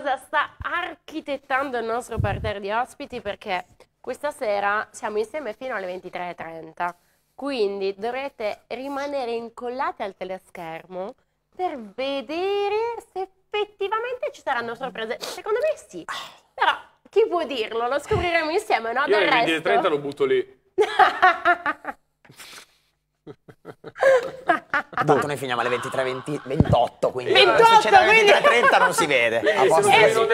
cosa sta architettando il nostro parterre di ospiti perché questa sera siamo insieme fino alle 23.30. Quindi dovrete rimanere incollate al teleschermo per vedere se effettivamente ci saranno sorprese. Secondo me sì, però chi può dirlo? Lo scopriremo insieme, no? Io alle 23.30 lo butto lì. Tanto boh. noi finiamo alle 23, 20, 28, quindi 28, eh, alle quindi... 30 non si vede. Eh, A posto non,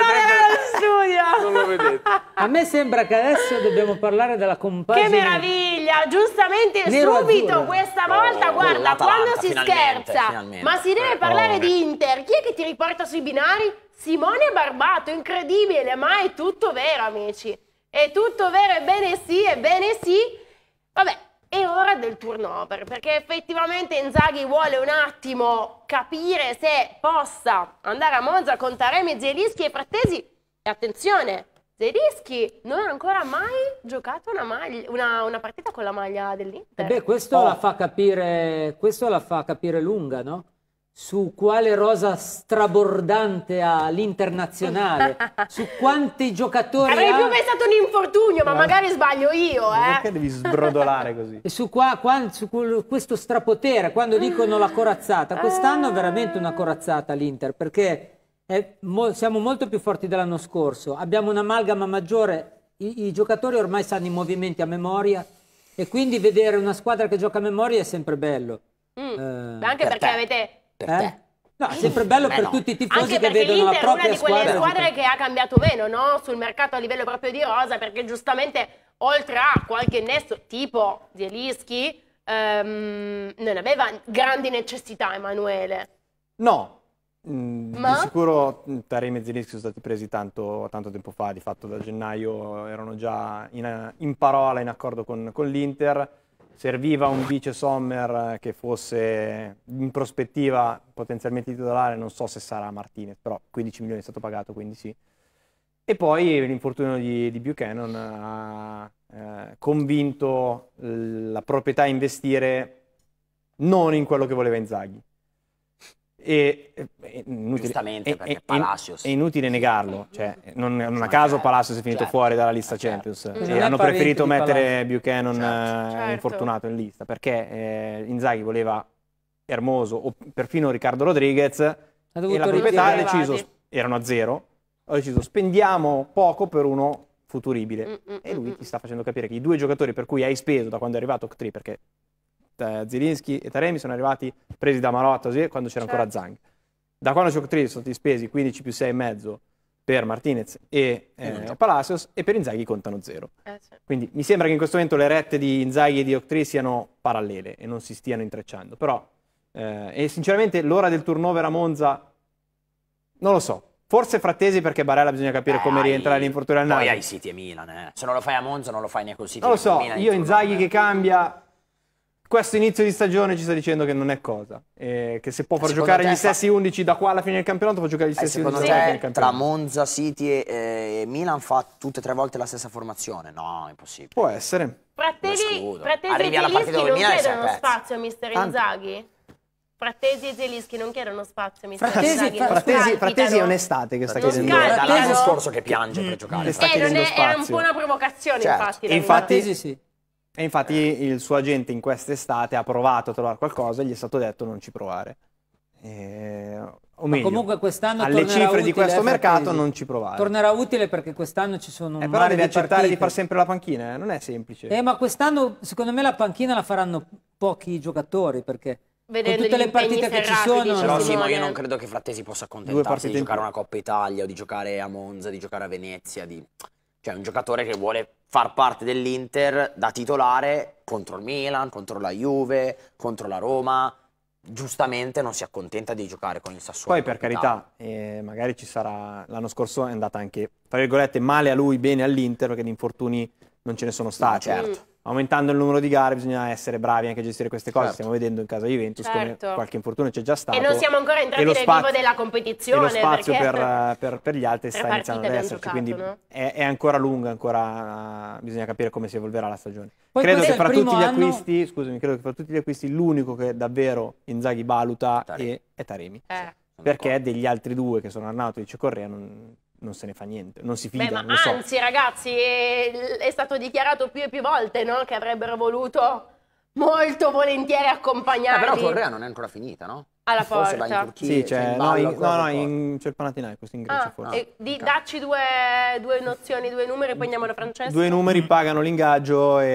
non, non lo vedete. A me sembra che adesso dobbiamo parlare della compagine. Che meraviglia! Giustamente Nero subito azzurra. questa volta, oh, guarda, quando si scherza, finalmente. ma si deve eh, parlare oh. di Inter. Chi è che ti riporta sui binari? Simone Barbato, incredibile, ma è tutto vero, amici. È tutto vero, ebbene sì, ebbene sì. Vabbè, e ora del turnover, perché effettivamente Inzaghi vuole un attimo capire se possa andare a Monza con Taremi, Zielinski e Frattesi. E attenzione, Zelischi non ha ancora mai giocato una, maglia, una, una partita con la maglia dell'Inter. Beh, questo, oh. la fa capire, questo la fa capire lunga, no? su quale rosa strabordante ha l'internazionale, su quanti giocatori Avrei ha... più pensato un infortunio, ma magari sbaglio io, eh. Perché devi sbrodolare così? E su, qua, qua, su questo strapotere, quando dicono la corazzata, quest'anno è veramente una ah. corazzata l'Inter, perché mo siamo molto più forti dell'anno scorso, abbiamo un'amalgama maggiore, I, i giocatori ormai sanno i movimenti a memoria e quindi vedere una squadra che gioca a memoria è sempre bello. Mm, eh, anche per perché te. avete per eh? te. No, è sempre bello Beh, per no. tutti i tifosi Anche che vedono la propria squadra. Anche perché l'Inter è una di quelle squadre che ha cambiato meno, no? Sul mercato a livello proprio di rosa, perché giustamente oltre a qualche innesto tipo Zielinski, ehm, non aveva grandi necessità Emanuele. No. Mm, Ma? Di sicuro mm, Taremi e Zielinski sono stati presi tanto, tanto, tempo fa, di fatto da gennaio erano già in, in parola, in accordo con, con l'Inter serviva un vice Sommer eh, che fosse in prospettiva potenzialmente titolare, non so se sarà Martinez, però 15 milioni è stato pagato, quindi sì. E poi l'infortunio di, di Buchanan ha eh, convinto la proprietà a investire non in quello che voleva Inzaghi. E, eh, è inutile, Giustamente, perché è, Palacios. È inutile negarlo, cioè, non, non, a cioè, caso eh, Palacios è finito certo, fuori dalla lista eh, certo. Champions. Sì, hanno preferito mettere Buchanan certo. certo, infortunato in lista, perché eh, Inzaghi voleva Hermoso o perfino Riccardo Rodriguez e la proprietà ha deciso, erano a zero, ho deciso spendiamo poco per uno futuribile. Mm, mm, e mm, lui mm, ti mm. sta facendo capire che i due giocatori per cui hai speso da quando è arrivato Octree, perché eh, Zilinski e Taremi sono arrivati presi da Marotta così, quando c'era certo. ancora Zang. Da quando Ciocotrini sono stati spesi 15 più 6,5 per Martinez e eh, Palacios e per Inzaghi contano zero. Eh, certo. Quindi mi sembra che in questo momento le rette di Inzaghi e di Octri siano parallele e non si stiano intrecciando. Però, eh, e sinceramente l'ora del turnover a Monza, non lo so, Forse Frattesi perché Barella bisogna capire eh, come rientrare l'infortunio al Napoli. Poi hai City e Milan, eh. Se non lo fai a Monza non lo fai neanche con City. Non lo so, Milan, io Inzaghi che cambia, questo inizio di stagione ci sta dicendo che non è cosa. Eh, che se può far eh, giocare gli stessi 11 da qua alla fine del campionato, può giocare gli eh, stessi eh, 11 alla fine del campionato. Tra Monza, City e, eh, Milan fa tutte e tre volte la stessa formazione. No, è impossibile. Può essere. Frattesi, Frattesi e Zelischi non Milan chiedono spazio a mister Inzaghi? Frattesi e Zelischi non chiedono spazio a mister Frattesi, Inzaghi. Frattesi, Frattesi è un'estate che sta chiedendo. È l'anno scorso che piange mm. per giocare. Eh, è, era un po' una provocazione, certo. infatti. Infatti, sì. E infatti il suo agente in quest'estate ha provato a trovare qualcosa e gli è stato detto non ci provare. Eh, o meglio, comunque quest'anno alle cifre di questo mercato non ci provare. Tornerà utile perché quest'anno ci sono eh, un eh, Però devi di accettare partite. di far sempre la panchina, eh? non è semplice. Eh, ma quest'anno secondo me la panchina la faranno pochi giocatori perché Vedendo tutte le partite che ci sono. Diciamo però sì, ma io non credo che Frattesi possa accontentarsi di giocare in... una Coppa Italia o di giocare a Monza, di giocare a Venezia, di cioè un giocatore che vuole far parte dell'Inter da titolare contro il Milan, contro la Juve, contro la Roma. Giustamente non si accontenta di giocare con il Sassuolo. Poi per carità, eh, magari ci sarà. L'anno scorso è andata anche, tra virgolette, male a lui, bene all'Inter, perché di infortuni non ce ne sono stati. No, certo aumentando il numero di gare bisogna essere bravi anche a gestire queste cose. Certo. Stiamo vedendo in casa Juventus certo. come qualche infortunio c'è già stato. E non siamo ancora entrati nel spazio, vivo della competizione. E lo spazio per, per, per, gli altri sta iniziando ad esserci, giocato, quindi no? è, è, ancora lunga, ancora, uh, bisogna capire come si evolverà la stagione. Poi credo che, fra tutti gli acquisti, anno... scusami, credo che fra tutti gli acquisti l'unico che davvero Inzaghi valuta Taremi. È, è Taremi. Eh. Perché degli altri due che sono Arnauto e Cecorrea non non se ne fa niente, non si fida. Beh, ma so. anzi, ragazzi, è, è, stato dichiarato più e più volte no? che avrebbero voluto molto volentieri accompagnarli. Eh, ma però Correa non è ancora finita, no? Alla forza. Forse in Turchia, sì, cioè, in no, in, no, no, in, c'è cioè, il Panathinaikos in Grecia ah, forse. E, di, dacci due, due, nozioni, due numeri, poi andiamo da Francesco. Due numeri pagano l'ingaggio e,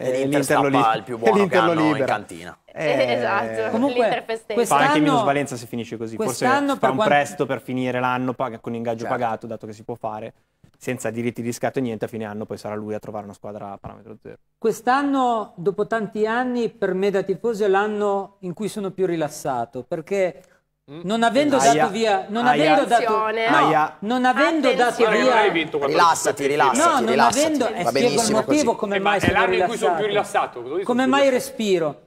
e, e l'Inter lo libera. il più buono che hanno libera. in cantina. Eh, esatto, comunque fa anche minus valenza se finisce così. Forse fa un quanto... presto per finire l'anno con ingaggio certo. pagato, dato che si può fare senza diritti di scatto e niente, a fine anno poi sarà lui a trovare una squadra a parametro zero. Quest'anno, dopo tanti anni, per me da tifoso è l'anno in cui sono più rilassato, perché mm. non avendo Aia. dato via, non Aia. avendo dato, no, non avendo dato via, rilassati, rilassati, no, non rilassati. avendo, eh, spiego il motivo così. come eh, mai sono più rilassato, come mai respiro,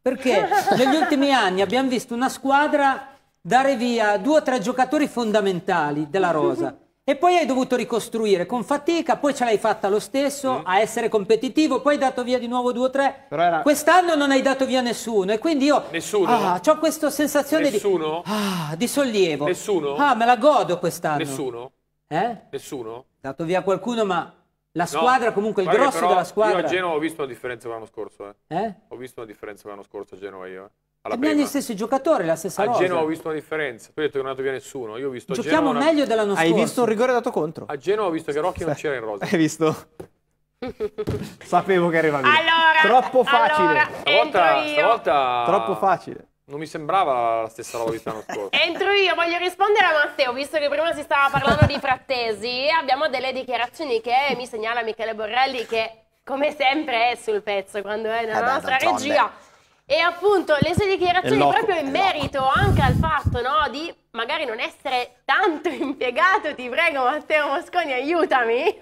perché negli ultimi anni abbiamo visto una squadra dare via due o tre giocatori fondamentali della rosa. E poi hai dovuto ricostruire con fatica, poi ce l'hai fatta lo stesso mm. a essere competitivo, poi hai dato via di nuovo 2-3. Era... Quest'anno non hai dato via nessuno e quindi io Ah, ho questa sensazione nessuno? Di, ah, di sollievo. Nessuno? Ah, me la godo quest'anno. Nessuno? Eh? Nessuno? Dato via qualcuno, ma la squadra, no, comunque, il grosso della squadra. Io a Genova ho visto una differenza l'anno scorso. Eh. Eh? Ho visto una differenza l'anno scorso a Genova io. Eh. Abbiamo gli stessi giocatori, la stessa a A Genova ho visto una differenza. Tu hai detto che non è andato via nessuno. Io ho visto Giochiamo Genova meglio una... dell'anno scorso. Hai visto un rigore dato contro. A Genova ho visto che Rocchi non c'era in rosa. Hai visto? Sapevo che arriva via. Allora, Troppo facile. Allora, stavolta, stavolta, Troppo facile. Non mi sembrava la stessa roba di l'anno scorso. Entro io, voglio rispondere a Matteo, visto che prima si stava parlando di frattesi. Abbiamo delle dichiarazioni che mi segnala Michele Borrelli che, come sempre, è sul pezzo quando è nella eh beh, nostra regia. E appunto le sue dichiarazioni proprio in merito anche al fatto no, di magari non essere tanto impiegato, ti prego Matteo Mosconi aiutami,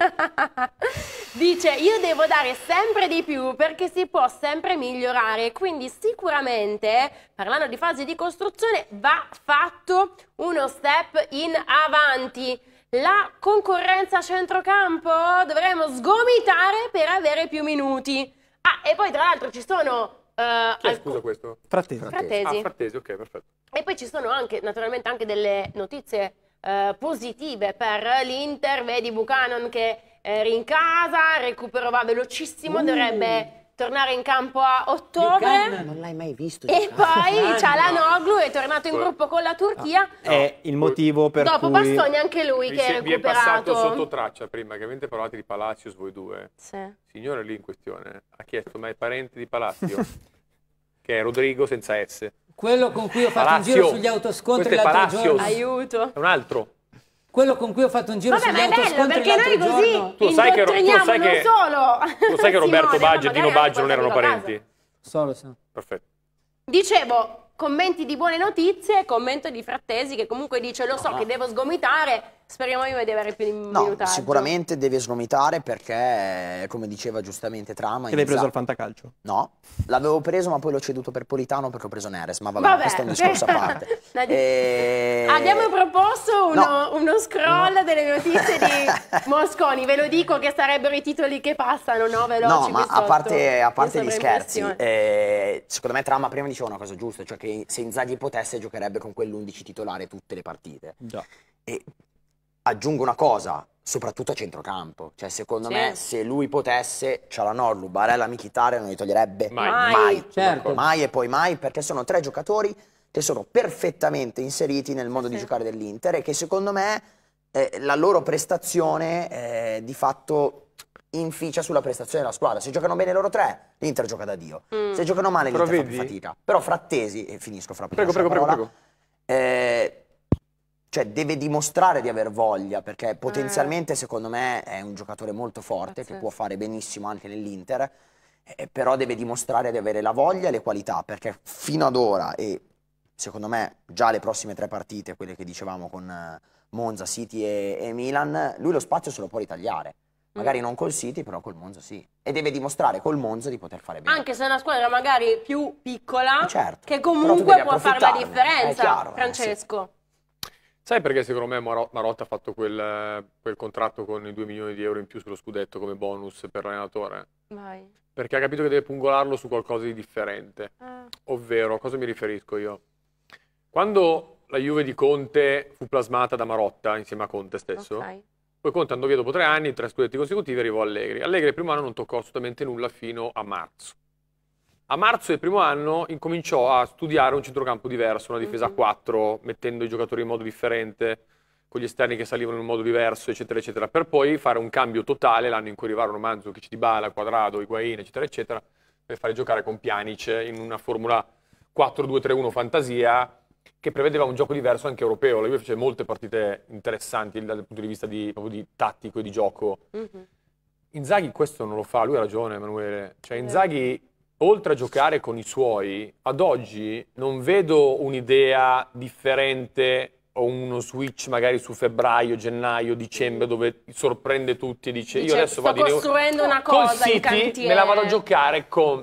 dice io devo dare sempre di più perché si può sempre migliorare, quindi sicuramente parlando di fase di costruzione va fatto uno step in avanti. La concorrenza centrocampo dovremmo sgomitare per avere più minuti. Ah, e poi tra l'altro ci sono Uh, Chi è, scusa questo? Frattesi. Frattesi. Ah, Frattesi, ah, ok, perfetto. E poi ci sono anche, naturalmente, anche delle notizie uh, positive per l'Inter. Vedi Buchanan che era eh, in casa, recupero va velocissimo, uh. dovrebbe tornare in campo a ottobre. Gun, non l'hai mai visto. E poi c'ha la Noglu, è tornato in gruppo con la Turchia. No, ah, è il motivo per Dopo cui... Dopo Bastoni anche lui vi che è recuperato. Vi è passato sotto traccia prima, che avete parlato di Palacios voi due. Sì. Il signore lì in questione ha chiesto, ma è parente di Palazio? che è Rodrigo senza S. Quello con cui ho fatto Palazio. un giro sugli autoscontri l'altro giorno. Aiuto. È un altro quello con cui ho fatto un giro Vabbè, sugli autoscontri l'altro così giorno. Tu sai che, tu sai che, tu sai che Roberto Baggio e Dino Baggio non erano parenti? Solo, so. Perfetto. Dicevo, commenti di buone notizie, commento di Frattesi che comunque dice lo so ah. che devo sgomitare, Speriamo io di avere più di no, minutaggio. sicuramente deve sgomitare perché, come diceva giustamente Trama... Che l'hai preso esatto al fantacalcio? No, l'avevo preso ma poi l'ho ceduto per Politano perché ho preso Neres, ma vabbè, vabbè. questo è un discorso a parte. e... Eh, Abbiamo proposto uno, no. uno scroll no. delle notizie di Mosconi, ve lo dico che sarebbero i titoli che passano, no? Veloci no, ma a parte, a parte gli scherzi, eh, secondo me Trama prima diceva una cosa giusta, cioè che se Inzaghi potesse giocherebbe con quell'11 titolare tutte le partite. Già. E aggiungo una cosa, soprattutto a centrocampo. Cioè, secondo sì. me, se lui potesse, Cialanoglu, Barella, Michitare non li toglierebbe mai. Mai. Mai. Certo. mai e poi mai, perché sono tre giocatori che sono perfettamente inseriti nel modo sì. di giocare dell'Inter e che secondo me eh, la loro prestazione eh, di fatto inficia sulla prestazione della squadra. Se giocano bene loro tre, l'Inter gioca da Dio. Mm. Se giocano male, l'Inter fa fatica. Però Frattesi, e eh, finisco fra prego, prego, prego, prego. Eh, cioè deve dimostrare di aver voglia perché eh. potenzialmente eh. secondo me è un giocatore molto forte Pazzesco. che può fare benissimo anche nell'Inter eh, eh, però deve dimostrare di avere la voglia e le qualità perché fino ad ora e secondo me già le prossime tre partite quelle che dicevamo con eh, Monza, City e, e Milan lui lo spazio se lo può ritagliare Magari mm. non col City, però col Monza sì. E deve dimostrare col Monza di poter fare bene. Anche se è una squadra magari più piccola, certo, che comunque può fare la differenza, chiaro, Francesco. Eh, sì. Sai perché secondo me Marotta ha fatto quel, quel, contratto con i 2 milioni di euro in più sullo scudetto come bonus per l'allenatore? Vai. Perché ha capito che deve pungolarlo su qualcosa di differente. Ah. Ovvero, a cosa mi riferisco io? Quando la Juve di Conte fu plasmata da Marotta insieme a Conte stesso, okay. poi Conte andò via dopo tre anni, tre scudetti consecutivi e arrivò Allegri. Allegri il primo anno non toccò assolutamente nulla fino a marzo a marzo del primo anno incominciò a studiare un centrocampo diverso, una difesa mhm. a 4, mettendo i giocatori in modo differente, con gli esterni che salivano in un modo diverso, eccetera, eccetera, per poi fare un cambio totale l'anno in cui arrivarono di Bala, Quadrado, Higuain, eccetera, eccetera, per fare giocare con Pjanic in una formula 4-2-3-1 fantasia che prevedeva un gioco diverso anche europeo. La Juve fece molte partite interessanti dal punto di vista di, di tattico e di gioco. Mm-hmm. Inzaghi questo non lo fa, lui ha ragione Emanuele. Cioè Inzaghi oltre a giocare con i suoi, ad oggi non vedo un'idea differente o uno switch magari su febbraio, gennaio, dicembre mm. dove sorprende tutti e dice, dice io adesso vado costruendo una cosa in City me la vado a giocare con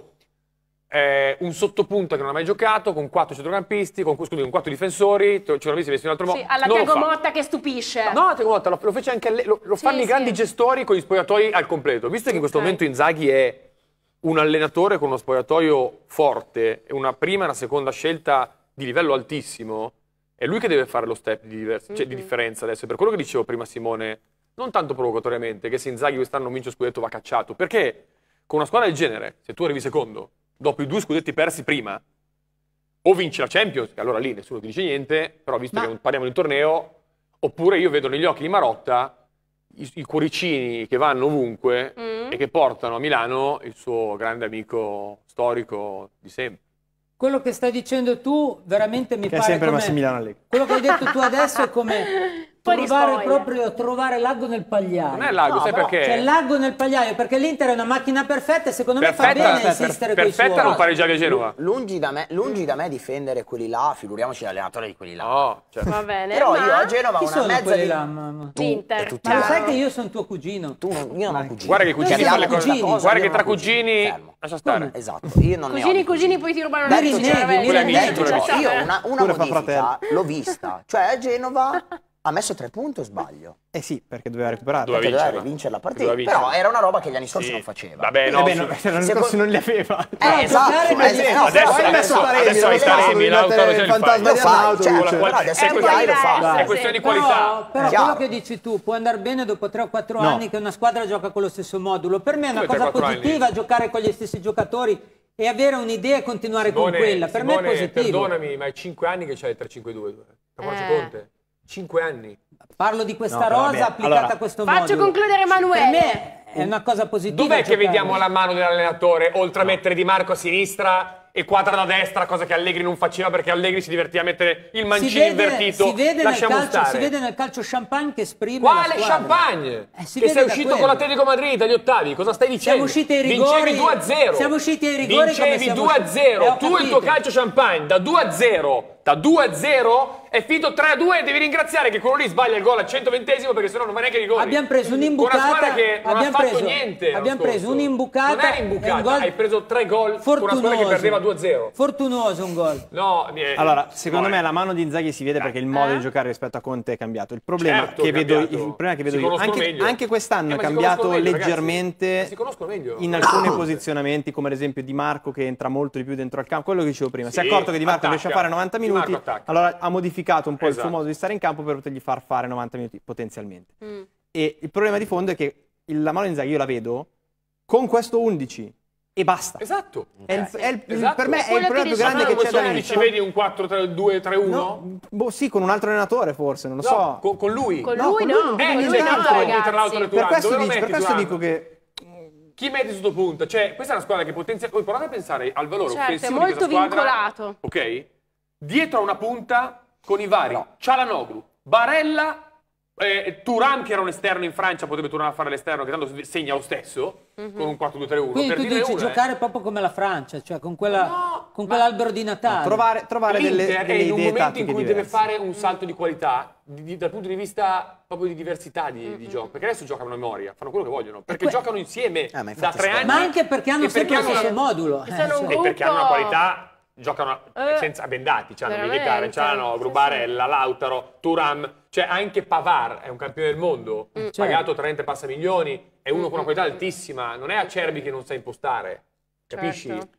eh, un sottopunta che non ha mai giocato con quattro centrocampisti, con, scusami, con quattro difensori, centrocampisti vestiti in un altro modo. Sì, alla Tiago Motta che stupisce. No, no Tiago Motta lo, lo, fece anche a lei, lo, lo sì, fanno sì. i grandi gestori con gli spogliatoi al completo. Visto che in questo okay. momento Inzaghi è un allenatore con uno spogliatoio forte e una prima e una seconda scelta di livello altissimo, è lui che deve fare lo step di, diverso, cioè, mm -hmm. di mm-hmm. differenza adesso. per quello che dicevo prima Simone, non tanto provocatoriamente, che se Inzaghi quest'anno non vince scudetto va cacciato, perché con una squadra del genere, se tu arrivi secondo, dopo i due scudetti persi prima, o vinci la Champions, che allora lì nessuno ti dice niente, però visto Ma... che parliamo di un torneo, oppure io vedo negli occhi di Marotta i, i cuoricini che vanno ovunque mm. e che portano a Milano il suo grande amico storico di sempre. Quello che stai dicendo tu veramente mi che pare... È sempre come... Massimiliano Allegri. Quello che hai detto tu adesso è come trovare proprio trovare l'ago nel pagliaio. Non è l'ago, no, sai però, perché? C'è l'ago nel pagliaio perché l'Inter è una macchina perfetta e secondo perfetta, me fa bene perfetta, insistere per, Perfetta non pareggiavi a Genova. Lungi da, me, lungi da me difendere quelli là, figuriamoci l'allenatore di quelli là. No, oh, certo. Cioè. Va bene. Però io a Genova ho sono mezza di... là, L'Inter. Tu, ma lo sai che io sono tuo cugino. Tu io non ho cugini. Guarda che cugini, cugini. cugini. Cosa, Guarda che tra cugini, cugini. lascia stare. Come? Esatto, io non cugini, ne ho. Cugini cugini cugini, poi ti rubano la ricerca. Cioè, cioè, io una modifica l'ho vista, cioè a Genova ha messo tre punti o sbaglio? Eh, eh sì, perché doveva recuperare. Doveva, doveva vincere la partita. Però era una roba che gli anni scorsi sì. non faceva. Vabbè, no. Vabbè, no, cioè, l'anno scorso non li aveva. Eh, esatto. Ma es- esatto. no, adesso, adesso, adesso, Taremi, adesso hai Taremi, l'Autaro il fantasma di Arnauto. Certo, però lo fa. È questione di qualità. Però quello che dici tu, può andare bene dopo tre o quattro anni che una squadra gioca con lo stesso modulo. Per me è una cosa positiva giocare con gli stessi giocatori e avere un'idea e continuare con quella. Per Simone, me è positivo. Perdonami, ma è cinque anni che c'hai il 3-5-2. Capace Conte. 5 anni. Parlo di questa no, rosa applicata allora, a questo faccio Faccio concludere Emanuele. Per me è una cosa positiva. Dov'è che vediamo la mano dell'allenatore, oltre a mettere Di Marco a sinistra e quadra da destra, cosa che Allegri non faceva perché Allegri si divertiva a mettere il mancino si vede, invertito. Si vede, Lasciamo calcio, stare. si vede nel calcio champagne che esprime. Quale champagne? Eh, che sei uscito quello. con l'Atletico Madrid agli ottavi, cosa stai dicendo? Siamo usciti ai rigori. Vincevi 2-0. Siamo usciti ai rigori. Vincevi 2-0. Eh, tu il tuo calcio champagne da 2-0 da 2 a 0 è finito 3 a 2 e devi ringraziare che quello lì sbaglia il gol al 120 perché sennò non va neanche rigore. Abbiamo preso un'imbucata. Una squadra che non ha fatto preso, niente. Abbiamo preso un'imbucata. Non è imbucata, un hai preso 3 gol fortunoso, con una squadra che perdeva 2 a 0. Fortunoso un gol. No, eh, allora, secondo no, me la mano di Inzaghi si vede perché il modo eh? di giocare rispetto a Conte è cambiato. Il problema certo, che vedo, il problema che vedo io, anche, anche quest'anno eh, è cambiato meglio, leggermente in alcuni posizionamenti, come ad esempio Di Marco che entra molto di più dentro al campo. Quello che dicevo prima, si è accorto che Di Marco riesce a fare 90 minuti minuti. Allora ha modificato un po' esatto. il suo esatto. modo di stare in campo per potergli far fare 90 minuti potenzialmente. Mm. E il problema di fondo è che la mano Inzaghi io la vedo con questo 11 e basta. Esatto. È il, è il, esatto. Per me è il problema più grande che c'è da dentro. Ci vedi un 4 2 3 1 No, boh, sì, con un altro allenatore forse, non lo no, so. Con, con, lui? Con no, lui no. Eh, lui no, tra l'altro per questo, dici, per questo dico che... Chi mette sotto punta? Cioè, questa è una squadra che potenzia... Poi provate a pensare al valore certo, offensivo è molto vincolato. Ok? dietro a una punta con i vari no. Cialanoglu, Barella, eh, Turan che era un esterno in Francia, potrebbe tornare a fare l'esterno che tanto segna lo stesso mm-hmm. con un 4-2-3-1. Quindi per tu dici una, eh. giocare eh. proprio come la Francia, cioè con, quella, no, con quell'albero di Natale. trovare, trovare delle, delle in un momento in cui diverse. deve fare un salto di qualità di, di, dal punto di vista proprio di diversità di, mm-hmm. di, mhm. gioco, perché adesso giocano a memoria, fanno quello che vogliono, perché que- giocano insieme ah, da tre anni. Ma anche perché hanno sempre perché lo stesso modulo. Eh, e perché hanno una qualità giocano eh, senza Bendati, c'hanno cioè Militare, c'hanno Grubarella, Lautaro, Turam, cioè anche Pavar è un campione del mondo, mm. Certo. pagato 30 passa milioni, è uno mm. con una mm, qualità mm, mm. altissima, non è Acerbi che non sa impostare, capisci? Certo.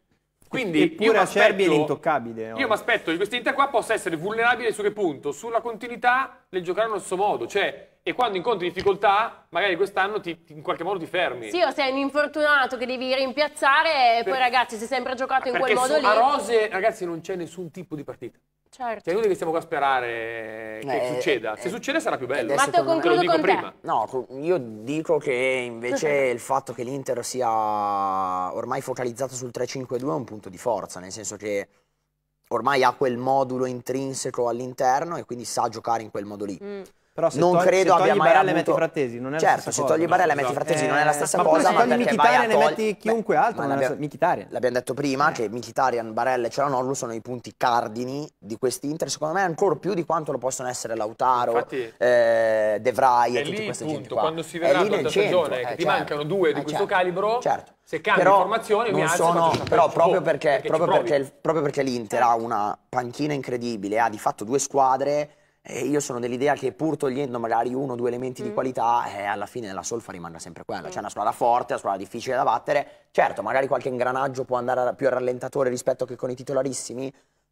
Quindi Eppure io Acerbi è intoccabile. Io mi aspetto che questa Inter qua possa essere vulnerabile su che punto? Sulla continuità nel giocare allo stesso modo. Cioè, e quando incontri difficoltà, magari quest'anno ti, in qualche modo ti fermi. Sì, o sei un infortunato che devi rimpiazzare e per... poi ragazzi si è sempre giocato in quel modo lì. A Rose, ragazzi, non c'è nessun tipo di partita. Certo. Cioè, è inutile che stiamo qua a sperare eh, che eh, succeda. Eh, Se eh, succede sarà più bello. Matteo, te lo dico prima. Te. No, io dico che invece il fatto che l'Inter sia ormai focalizzato sul 3-5-2 è un punto di forza, nel senso che ormai ha quel modulo intrinseco all'interno e quindi sa giocare in quel modo lì. Mm. Però se non togli, credo se abbia mai avuto... metti Frattesi, non è Certo, se togli Barella no, metti Frattesi eh, non è la eh, stessa ma cosa, ma se togli Mkhitaryan e metti chiunque altro, non è Mkhitaryan. L'abbiamo detto prima eh. che Mkhitaryan, Barella e Cialanoglu sono i punti cardini di quest'Inter, secondo me ancora più di quanto lo possono essere Lautaro, eh, De Vrij e tutti questi punto, qua. quando si vedrà la stagione, eh, ti certo. mancano due di eh, questo certo. calibro. Certo. Se cambia però formazione mi alzo sono, Però proprio boh, perché, perché, proprio perché l'Inter ha una panchina incredibile, ha di fatto due squadre io sono dell'idea che pur togliendo magari uno o due elementi mm. di qualità, eh, alla fine la solfa rimanga sempre quella. Mm. C'è una squadra forte, una squadra difficile da battere. Certo, magari qualche ingranaggio può andare più al rallentatore rispetto che con i titolarissimi,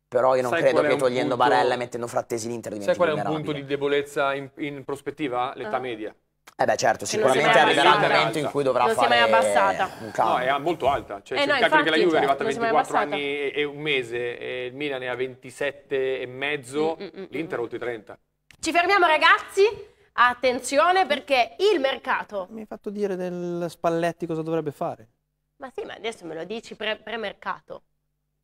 però io non Sai credo che togliendo punto... Barella e mettendo Frattesi l'Inter diventi Sai qual è un punto di debolezza in, in prospettiva? L'età ah. media. Eh beh certo, sicuramente arriverà il momento in cui dovrà non fare Non si è mai abbassata. No, è molto alta. Cioè, eh no, infatti, che la Juve cioè, è arrivata cioè, a 24 anni e, un mese, e il Milan è a 27 e mezzo, mm, mm, mm, mm l'Inter mm. oltre i 30. Ci fermiamo ragazzi. Attenzione perché il mercato... Mi hai fatto dire del Spalletti cosa dovrebbe fare. Ma sì, ma adesso me lo dici pre-mercato. Pre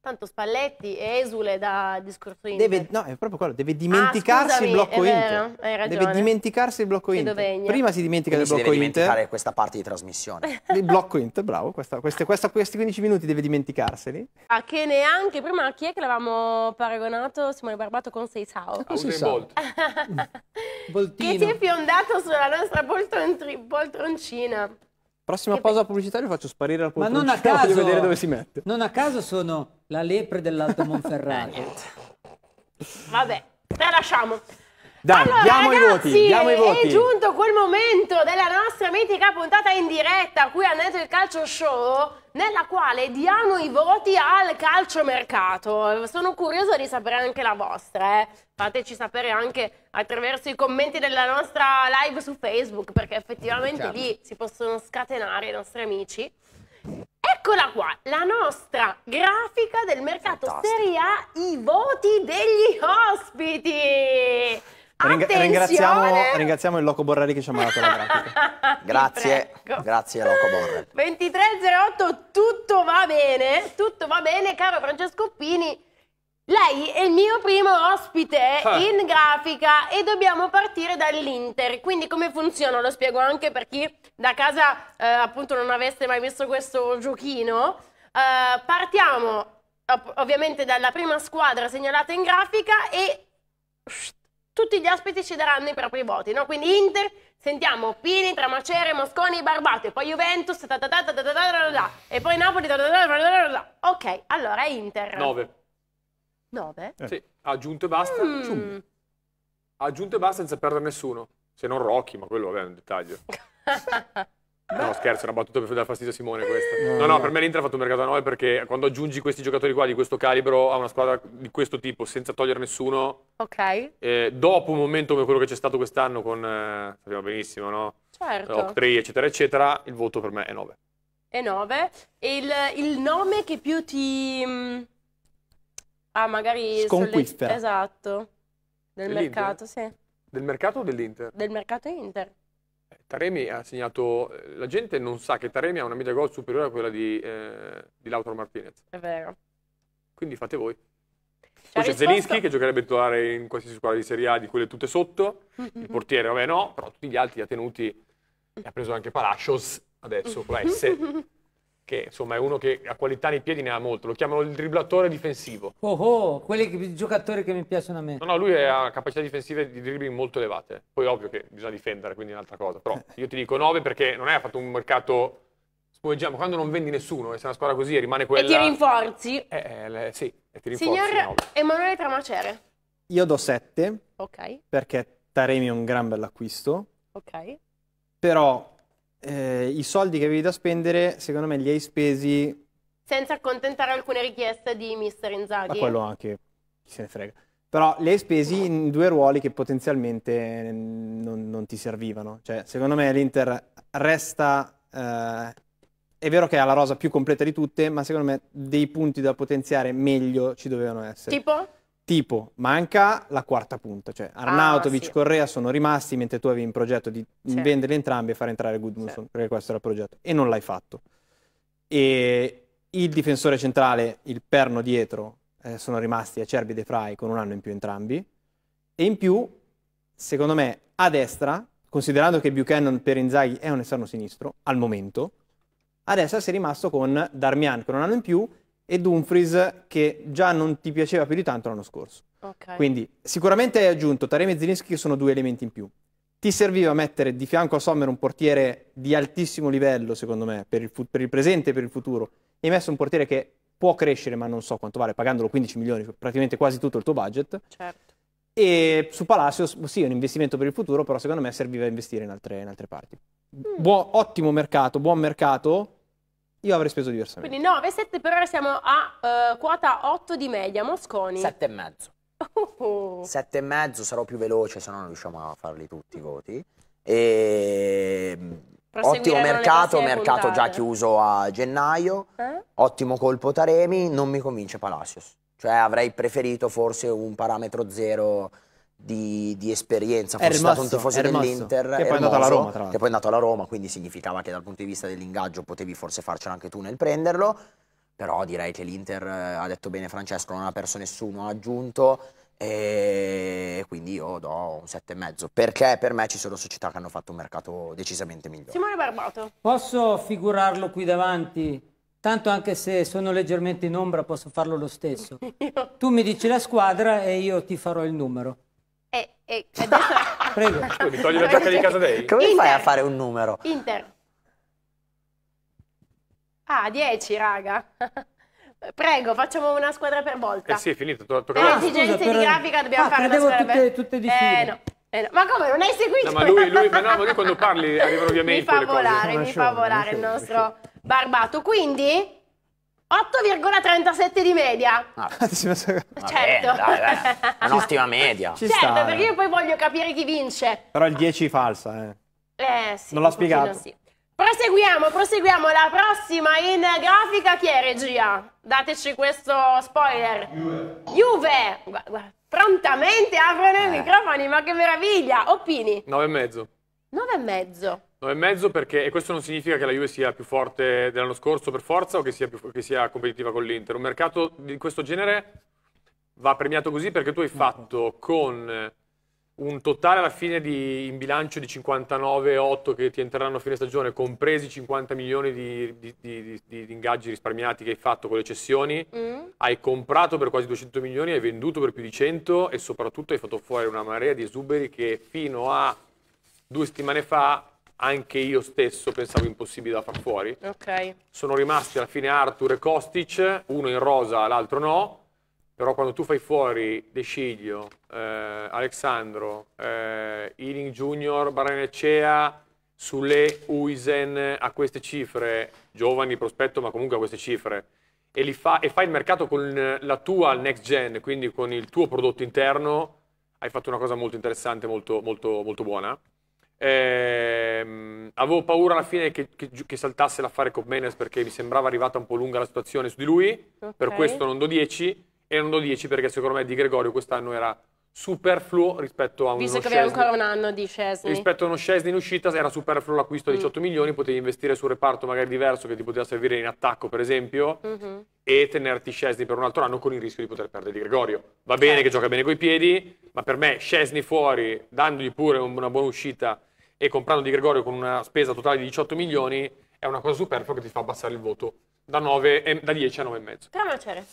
Tanto Spalletti esule da discorso Inter. Deve, no, è proprio quello, deve dimenticarsi ah, scusami, il blocco vero, Inter. Deve dimenticarsi il blocco Inter. Prima si dimentica Quindi del blocco blocco deve Inter. dimenticare questa parte di trasmissione. Il blocco Inter, bravo, questa, queste, questa, questi 15 minuti deve dimenticarseli. Ah, che neanche, prima chi è che l'avevamo paragonato? Simone Barbato con Sei Seisao. Sei Sao. Che ti è fiondato sulla nostra poltron poltroncina. Prossima che pausa pubblicitaria faccio sparire al poltrone. Ma non a caso. Voglio vedere dove si mette. Non a caso sono la lepre dell'Alto Monferrato. Eh, Vabbè, la lasciamo. Dai, allora, diamo ragazzi, i voti, diamo i voti. È giunto quel momento della nostra mitica puntata in diretta qui a Neto il Calcio Show nella quale diamo i voti al calciomercato. Sono curiosa di sapere anche la vostra, eh. Fateci sapere anche attraverso i commenti della nostra live su Facebook, perché effettivamente certo. lì si possono scatenare i nostri amici. Eccola qua, la nostra grafica del mercato Fantastico. Serie A, i voti degli ospiti. Ring ringraziamo, ringraziamo, il Loco Borrelli che ci ha mandato la grafica. grazie, grazie Loco Borrelli. 2308, tutto va bene, tutto va bene, caro Francesco Pini. Lei è il mio primo ospite ah. in grafica e dobbiamo partire dall'Inter. Quindi come funziona? Lo spiego anche per chi da casa eh, appunto non avesse mai visto questo giochino. Eh, partiamo ov ovviamente dalla prima squadra segnalata in grafica e tutti gli ospiti ci daranno i propri voti, no? Quindi Inter, sentiamo Pini, Tramacere, Mosconi, Barbate, poi Juventus, e poi Napoli, Ok, allora Inter. 9. 9? Eh. Sì, ha aggiunto e basta. Mm. Ha aggiunto e basta senza perdere nessuno. Se non Rocky, ma quello vabbè è un dettaglio. no, scherzo, è una battuta per dare fastidio a Simone questa. No, no, per me l'Inter ha fatto un mercato a 9 perché quando aggiungi questi giocatori qua di questo calibro a una squadra di questo tipo senza togliere nessuno... Ok. Eh, dopo un momento come quello che c'è stato quest'anno con... Eh, sappiamo benissimo, no? Certo. 3, eccetera, eccetera, il voto per me è 9. È 9. E il, il nome che più ti mm, Ah, magari... Sconquista. Sollet... Esatto. Del mercato, sì. Del mercato o dell'Inter? Del mercato Inter. Eh, Taremi ha segnato, eh, la gente non sa che Taremi ha una media gol superiore a quella di, eh, di Lautaro Martinez. È vero. Quindi fate voi. Poi c'è Zelinski che giocherebbe titolare in qualsiasi squadra di Serie A di quelle tutte sotto, il portiere vabbè no, però tutti gli altri li ha tenuti, e ha preso anche Palacios adesso con la S. che insomma è uno che a qualità nei piedi ne ha molto, lo chiamano il dribblatore difensivo. Oh oh, quelli che, giocatori che mi piacciono a me. No, no, lui ha capacità difensive di dribbling molto elevate. Poi ovvio che bisogna difendere, quindi è un'altra cosa. Però eh. io ti dico 9 perché non è fatto un mercato spumeggiamo, quando non vendi nessuno e se una squadra così rimane quella... E ti rinforzi? Eh, eh sì, e ti rinforzi. Signor 9. Emanuele Tramacere. Io do 7. Ok. Perché Taremi è un gran bell'acquisto. Ok. Però eh, i soldi che avevi da spendere, secondo me li hai spesi... Senza accontentare alcune richieste di mister Inzaghi. Ma quello anche, chi se ne frega. Però li hai spesi in due ruoli che potenzialmente mm, non, non ti servivano. Cioè, secondo me l'Inter resta... Eh, è vero che ha la rosa più completa di tutte, ma secondo me dei punti da potenziare meglio ci dovevano essere. Tipo? Tipo, manca la quarta punta, cioè ah, Arnautovic e ah, sì. Correa sono rimasti mentre tu avevi in progetto di sì. venderli entrambi e far entrare Goodmanson, sì. perché questo era il progetto, e non l'hai fatto. E il difensore centrale, il perno dietro, eh, sono rimasti Acerbi De Frey con un anno in più entrambi, e in più, secondo me, a destra, considerando che Buchanan per Inzaghi è un esterno sinistro, al momento, a destra si è rimasto con Darmian con un anno in più e Dumfries che già non ti piaceva più di tanto l'anno scorso. Okay. Quindi sicuramente hai aggiunto Taremi e Zilinski che sono due elementi in più. Ti serviva mettere di fianco a Sommer un portiere di altissimo livello, secondo me, per il, per il presente e per il futuro. E hai messo un portiere che può crescere, ma non so quanto vale, pagandolo 15 milioni, praticamente quasi tutto il tuo budget. Certo. E su Palacios, sì, è un investimento per il futuro, però secondo me serviva a investire in altre, in altre parti. Mm. Buon, ottimo mercato, buon mercato, io avrei speso diversamente. Quindi 9, 7, per ora siamo a uh, quota 8 di media, Mosconi. 7 e mezzo. Oh. 7 e mezzo, sarò più veloce, se no non riusciamo a farli tutti i voti. E... Mm, ottimo mercato, mercato puntate. già chiuso a gennaio. Eh? Ottimo colpo Taremi, non mi convince Palacios. Cioè avrei preferito forse un parametro zero di, di esperienza, fosse stato un tifoso dell'Inter, che, che poi è andato alla Roma, quindi significava che dal punto di vista dell'ingaggio potevi forse farcela anche tu nel prenderlo, però direi che l'Inter, eh, ha detto bene Francesco, non ha perso nessuno, ha aggiunto, e quindi io do un 7,5 perché per me ci sono società che hanno fatto un mercato decisamente migliore. Simone Barbato. Posso figurarlo qui davanti? Tanto anche se sono leggermente in ombra posso farlo lo stesso. tu mi dici la squadra e io ti farò il numero. E, eh, e eh, adesso... Prego. Scusi, togli la giacca di casa lei? Come Inter. fai a fare un numero? Inter. Ah, 10, raga. Prego, facciamo una squadra per volta. Eh sì, è finito. To- per ah, eh, esigenze per... di grafica dobbiamo ah, fare una squadra tutte, per... tutte di fine. no. Eh, no. Ma come, non hai seguito? No, ma lui, lui, ma no, ma lui quando parli arrivano ovviamente Mi fa volare, mi fa volare il nostro barbato. Quindi... 8,37 di media. Ah. certo. Vabbè, dai, dai. Un'ottima media. Ci certo, sta, perché eh. io poi voglio capire chi vince. Però il 10 falsa, eh. Eh, sì. Non l'ha spiegato. Sì. Proseguiamo, proseguiamo. La prossima in grafica chi è regia? Dateci questo spoiler. Juve. Juve. Guarda, guarda. Prontamente aprono eh. i microfoni, ma che meraviglia. Oppini. 9 e mezzo. 9 e mezzo e mezzo perché, e questo non significa che la Juve sia più forte dell'anno scorso per forza o che sia, più, che sia competitiva con l'Inter. Un mercato di questo genere va premiato così perché tu hai fatto con un totale alla fine di, in bilancio di 59,8 che ti entreranno a fine stagione, compresi 50 milioni di, di, di, di ingaggi risparmiati che hai fatto con le cessioni, mm. hai comprato per quasi 200 milioni, hai venduto per più di 100 e soprattutto hai fatto fuori una marea di esuberi che fino a due settimane fa anche io stesso pensavo impossibile da far fuori. Okay. Sono rimasti alla fine Arthur e Kostic, uno in rosa, l'altro no. Però quando tu fai fuori De Sciglio, eh, Alexandro, eh, Ealing Junior, Baranecea, Sulle, Uisen, a queste cifre, giovani prospetto ma comunque a queste cifre, e, fa, e fai il mercato con la tua next gen, quindi con il tuo prodotto interno, hai fatto una cosa molto interessante, molto, molto, molto buona. Eh, avevo paura alla fine che, che, che saltasse l'affare con Menes perché mi sembrava arrivata un po' lunga la situazione su di lui, okay. per questo non do 10 e non do 10 perché secondo me di Gregorio quest'anno era superfluo rispetto a un Visto che abbiamo ancora un anno di Scesni. Rispetto a uno Scesni in uscita era superfluo l'acquisto a 18 mm. milioni, potevi investire su un reparto magari diverso che ti poteva servire in attacco per esempio mm -hmm. e tenerti Scesni per un altro anno con il rischio di poter perdere di Gregorio. Va bene eh. che gioca bene coi piedi, ma per me Scesni fuori, dandogli pure una buona uscita e comprando Di Gregorio con una spesa totale di 18 milioni è una cosa superflua che ti fa abbassare il voto da, 9, da 10 a 9 9,5. Cramacere.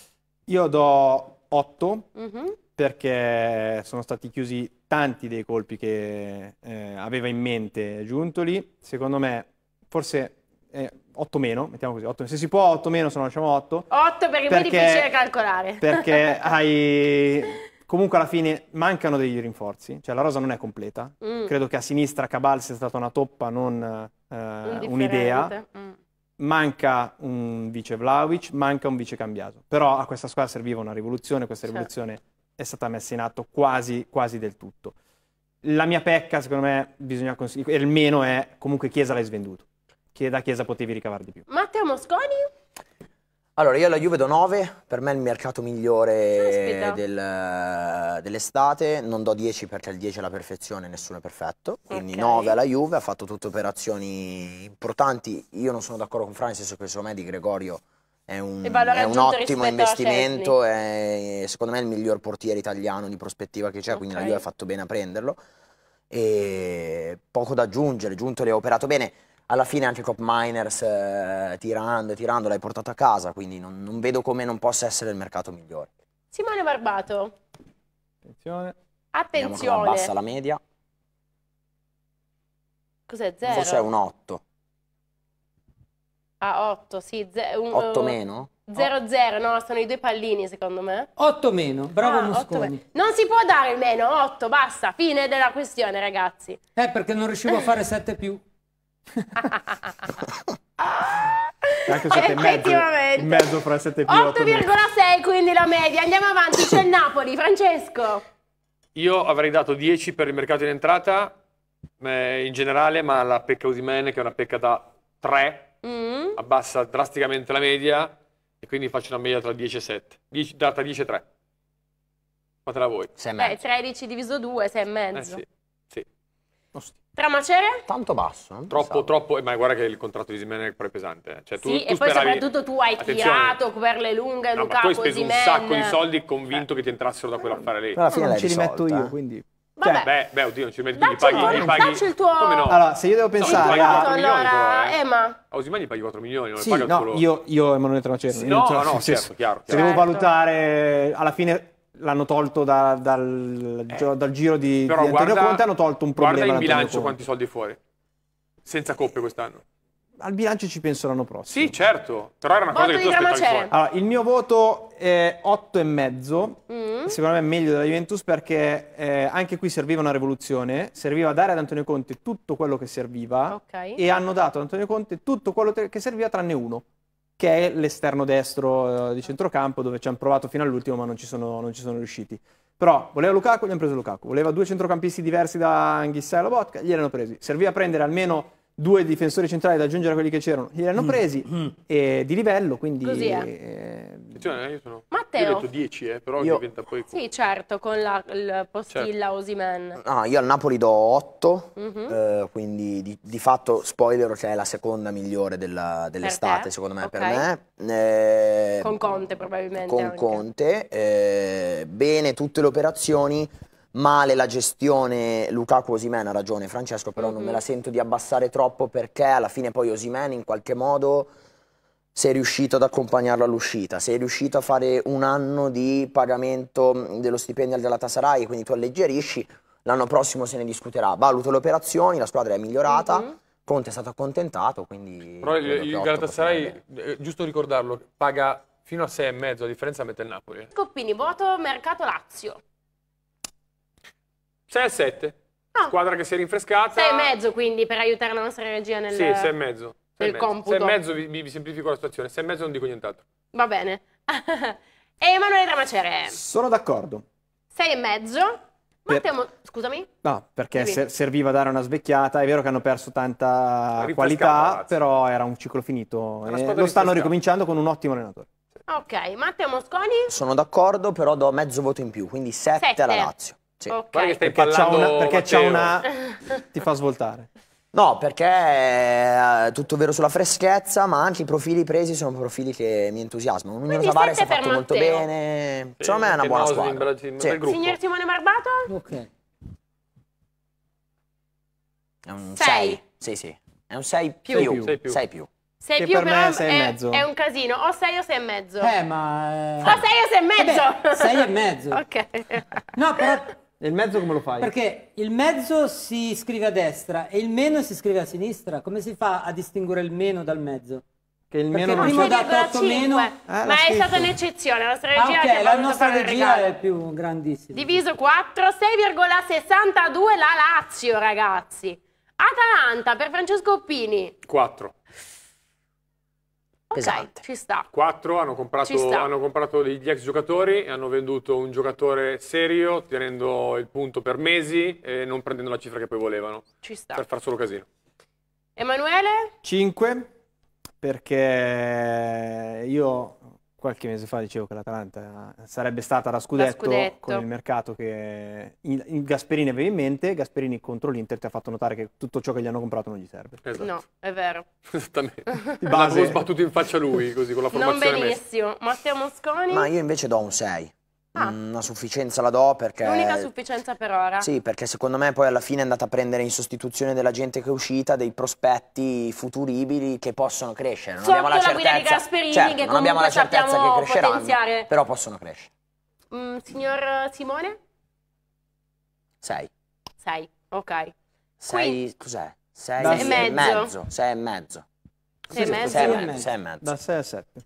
Io do 8 mm -hmm. perché sono stati chiusi tanti dei colpi che eh, aveva in mente Giuntoli. Secondo me, forse eh, 8 meno, mettiamo così, 8, se si può 8 meno, se no lasciamo 8. 8 perché, perché è difficile calcolare. Perché hai Comunque alla fine mancano dei rinforzi, cioè la rosa non è completa. Mm. Credo che a sinistra Cabal sia stata una toppa, non eh, un'idea. Mm. Manca un vice Vlaovic, manca un vice cambiato. Però a questa squadra serviva una rivoluzione, questa certo. rivoluzione certo. è stata messa in atto quasi, quasi del tutto. La mia pecca, secondo me, bisogna consigliare, il meno è comunque Chiesa l'hai svenduto che da Chiesa potevi ricavare di più. Matteo Mosconi? Allora, io alla Juve do 9, per me è il mercato migliore del, dell'estate, non do 10 perché il 10 è la perfezione, nessuno è perfetto, quindi okay. 9 alla Juve, ha fatto tutte operazioni importanti, io non sono d'accordo con Fran, nel senso che secondo me Di Gregorio è un, è un ottimo investimento, è secondo me è il miglior portiere italiano di prospettiva che c'è, okay. quindi la Juve ha fatto bene a prenderlo, e poco da aggiungere, Giunto le ha operato bene, alla fine anche Cop Miners eh, tirando e tirando l'hai portato a casa, quindi non, non vedo come non possa essere il mercato migliore. Simone Barbato. Attenzione. Attenzione. Abbassa la media. Cos'è 0? Forse è un 8. Ah, 8, sì. 8 meno? 0-0, no, sono i due pallini secondo me. 8 meno, bravo ah, Mosconi. Non si può dare il meno, 8, basta, fine della questione ragazzi. Eh, perché non riuscivo a fare 7 più. Anche 7 Effettivamente. In mezzo, in mezzo fra 7 8,6 quindi la media. Andiamo avanti, c'è il Napoli. Francesco. Io avrei dato 10 per il mercato in entrata eh, in generale, ma la pecca Usimene, che è una pecca da 3, mm. abbassa drasticamente la media e quindi faccio una media tra 10 e 7. 10, tra 10 e 3. Fatela voi. 6 e mezzo. Beh, 13 diviso 2, 6 e mezzo. Eh sì. Tramacere? Tanto basso. Eh? Troppo, troppo, ma guarda che il contratto di Zimenez è pure pesante. Eh. Cioè, tu, sì, tu e poi speravi... soprattutto tu hai Attenzione. tirato le lunghe, no, Lukaku, ma tu hai speso Zimen. un sacco di soldi convinto eh. che ti entrassero da quell'affare lì. Alla fine non ci rimetto io, eh. quindi... Vabbè. Cioè, beh, beh, oddio, non ci rimetto gli paghi, tuo, gli paghi... il tuo... Come no? Allora, se io devo pensare... No, a... allora, Emma... Eh. A Osimani gli paghi 4 milioni, non sì, paga no, solo... io, io Emanuele Tramacero. no, no, certo, chiaro. Se devo certo. valutare, alla fine l'hanno tolto da, dal, eh. dal, giro di, di Antonio guarda, Conte, hanno tolto un problema. Guarda in bilancio quanti soldi fuori, senza coppe quest'anno. Al bilancio ci penso l'anno prossimo. Sì, certo, però era una voto cosa che tu aspettavi allora, il mio voto è 8,5, mm. secondo me è meglio della Juventus perché eh, anche qui serviva una rivoluzione, serviva dare ad Antonio Conte tutto quello che serviva okay. e hanno dato ad Antonio Conte tutto quello che serviva tranne uno che è l'esterno destro eh, di centrocampo dove ci hanno provato fino all'ultimo ma non ci sono, non ci sono riusciti. Però voleva Lukaku, gli hanno preso Lukaku. Voleva due centrocampisti diversi da Anghissà e Lobotka, gliel'hanno presi. Serviva a prendere almeno due difensori centrali da aggiungere a quelli che c'erano, li hanno mm. presi mm. eh, di livello, quindi... Così è. Eh, cioè, io sono... Matteo. Io ho detto 10, eh, però io... diventa poi... Sì, certo, con la, il postilla certo. Osimen. No, ah, io al Napoli do 8, mm -hmm. quindi di, di, fatto, spoiler, cioè è la seconda migliore dell'estate, dell secondo me, okay. per me. Eh, con Conte probabilmente. Con anche. Conte. Eh, bene tutte le operazioni male la gestione Lukaku Osimen ha ragione Francesco però mm -hmm. non me la mhm. sento di abbassare troppo perché alla fine poi Osimen in qualche modo sei riuscito ad accompagnarlo all'uscita, sei riuscito a fare un anno di pagamento dello stipendio al Galatasaray quindi tu alleggerisci, l'anno prossimo se ne discuterà, valuto le operazioni, la squadra è migliorata, mm -hmm. Conte è stato accontentato, quindi... Però il, il Galatasaray, eh, giusto ricordarlo, paga fino a 6,5, a differenza mette il Napoli. Coppini, vuoto mercato Lazio. 6 al 7. Ah. Squadra che si è rinfrescata. 6 e mezzo quindi per aiutare la nostra regia nel, sì, 6 e mezzo. nel computo. 6 e mezzo vi, vi semplifico la situazione, 6 e mezzo non dico nient'altro. Va bene. Emanuele Dramacere. Sono d'accordo. 6 e mezzo. Per... Matteo, scusami? No, perché ser serviva dare una svecchiata. È vero che hanno perso tanta qualità, però era un ciclo finito. Eh, lo stanno ricominciando con un ottimo allenatore. Ok, Matteo Mosconi? Sono d'accordo, però do mezzo voto in più, quindi 7 alla Lazio. Sì. Okay. Guarda che stai perché parlando, c'ha una, perché c'ha una... ti fa svoltare. No, perché è eh, tutto vero sulla freschezza, ma anche i profili presi sono profili che mi entusiasmano. Nuno Tavares si è fatto molto bene. Sì, Secondo me è una buona squadra. In Brazil, in sì. Signor Simone Barbato? Ok. È un 6. Sì, sì. È un 6 più. 6 più. 6 più. 6 più. più per però me sei è, è, un casino, o 6 o 6 e mezzo. Eh, ma... Eh... O 6 o 6 eh e mezzo. 6 e mezzo. ok. No, però e il mezzo come lo fai? Perché il mezzo si scrive a destra e il meno si scrive a sinistra. Come si fa a distinguere il meno dal mezzo? Che il meno Perché non c'è dato meno. Eh, ma è stata un'eccezione, la strategia regia ah, okay, la nostra regia è più grandissima. Diviso 4, 6,62 la Lazio, ragazzi. Atalanta per Francesco Oppini. 4 pesante. Okay, esatto. ci sta. Quattro hanno comprato, sta. hanno comprato gli ex giocatori, hanno venduto un giocatore serio, tenendo il punto per mesi e non prendendo la cifra che poi volevano. Ci sta. Per far solo casino. Emanuele? Cinque, perché io qualche mese fa dicevo che l'Atalanta eh, sarebbe stata la scudetto, scudetto, con il mercato che il Gasperini aveva in mente, Gasperini contro l'Inter ti ha fatto notare che tutto ciò che gli hanno comprato non gli serve. Esatto. No, è vero. Esattamente. Base... L'avevo sbattuto in faccia lui, così con la formazione Non benissimo. Messa. Matteo Mosconi? Ma io invece do un 6. Ah. Mm, una sufficienza la do perché... L'unica sufficienza per ora. Sì, perché secondo me poi alla fine è andata a prendere in sostituzione della gente che è uscita dei prospetti futuribili che possono crescere. Non Sotto abbiamo la, la certezza, guida di Gasperini certo, che non abbiamo la certezza che cresceranno, potenziare. però possono crescere. Mm, signor Simone? sei sei ok. sei cos'è? sei e mezzo. sei e mezzo. sei e mezzo. 6 e mezzo. Da 6 a 7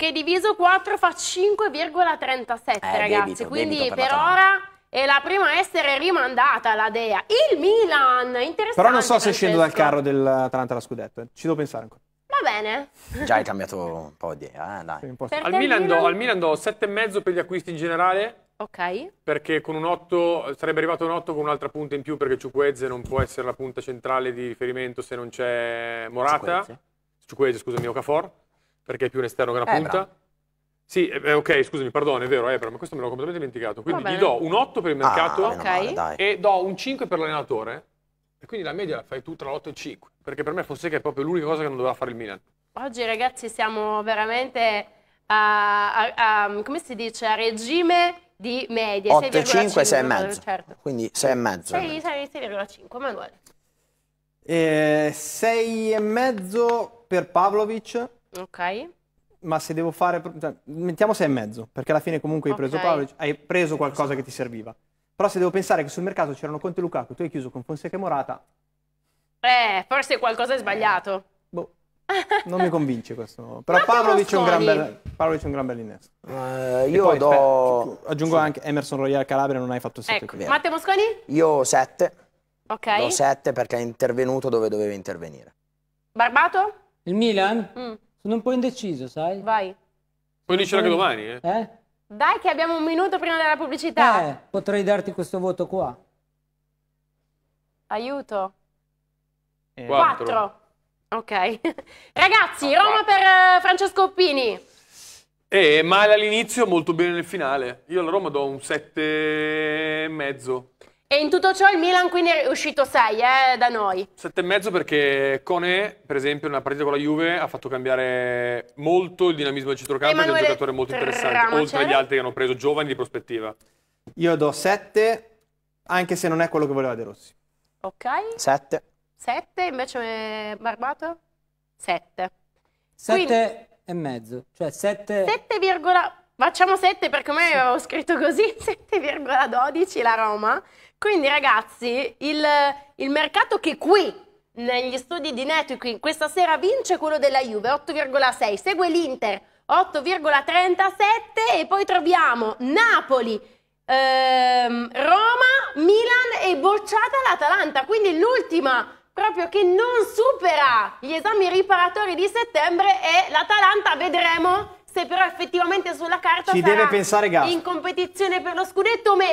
che diviso 4 fa 5,37 eh, ragazzi, debito, quindi debito per, per ora è la prima a essere rimandata la Dea. Il Milan, interessante. Però non so se scendo dal carro dell'Atalanta la scudetto, eh. ci devo pensare ancora. Va bene. Già hai cambiato un po' di... Ah, dai. Al Milan, do, al Milan do 7,5 per gli acquisti in generale. Ok. Perché con un 8 sarebbe arrivato un 8 con un'altra punta in più perché Ciuquezze non può essere la punta centrale di riferimento se non c'è Morata. Ciuquezze, scusami, Okafor perché è più un esterno che una punta. Ebra. Sì, eh, eh, ok, scusami, perdono, è vero, Ebra, ma questo me l'ho completamente dimenticato. Quindi gli do un 8 per il ah, mercato ah, okay. e do un 5 per l'allenatore. E quindi la media la fai tu tra l'8 e il 5, perché per me che è proprio l'unica cosa che non doveva fare il Milan. Oggi ragazzi siamo veramente a, a, a come si dice, a regime di media. 8,5, 6,5. Certo. Quindi 6,5. 6,5, Manuele. Eh, 6,5 per Pavlovic, Ok. Ma se devo fare, cioè, mettiamo 6 e mezzo, perché alla fine comunque hai preso okay. Paolo, hai preso qualcosa che ti serviva. Però se devo pensare che sul mercato c'erano Conte e Lukaku, tu hai chiuso con Fonseca e Morata. Eh, forse qualcosa è sbagliato. Eh, boh. Non mi convince questo. Però Pavlovic è un gran bel, Pavlovic è un gran bel innesto. Uh, io poi, do... Sper, aggiungo sì. anche Emerson Royale Calabria non hai fatto 7. Ecco. Matteo Mosconi? Io 7. Ok. Do 7 perché è intervenuto dove doveva intervenire. Barbato? Il Milan? Mm. Sono un po' indeciso, sai? Vai. Puoi dircelo anche domani, eh? eh? Dai che abbiamo un minuto prima della pubblicità. Eh, potrei darti questo voto qua. Aiuto. 4. Eh, ok. Ragazzi, ah, Roma per eh, Francesco Oppini. Eh, male all'inizio, molto bene nel finale. Io alla Roma do un 7 e mezzo. E in tutto ciò il Milan quindi è uscito 6 eh, da noi. 7,5 perché Cone, per esempio, nella partita con la Juve ha fatto cambiare molto il dinamismo del centrocampo, Emanuele è un giocatore molto interessante, oltre agli altri che hanno preso giovani di prospettiva. Io do 7, anche se non è quello che voleva De Rossi. Ok. 7. 7, invece eh, Barbato? 7. 7 e mezzo, cioè 7... 7, facciamo 7 perché me avevo scritto così, 7,12 la Roma quindi ragazzi, il, il mercato che qui negli studi di Netweek questa sera vince quello della Juve 8,6, segue l'Inter 8,37 e poi troviamo Napoli, ehm, Roma, Milan e bocciata l'Atalanta, quindi l'ultima proprio che non supera gli esami riparatori di settembre è l'Atalanta, vedremo se però effettivamente sulla carta Ci sarà deve pensare in competizione per lo scudetto o meno.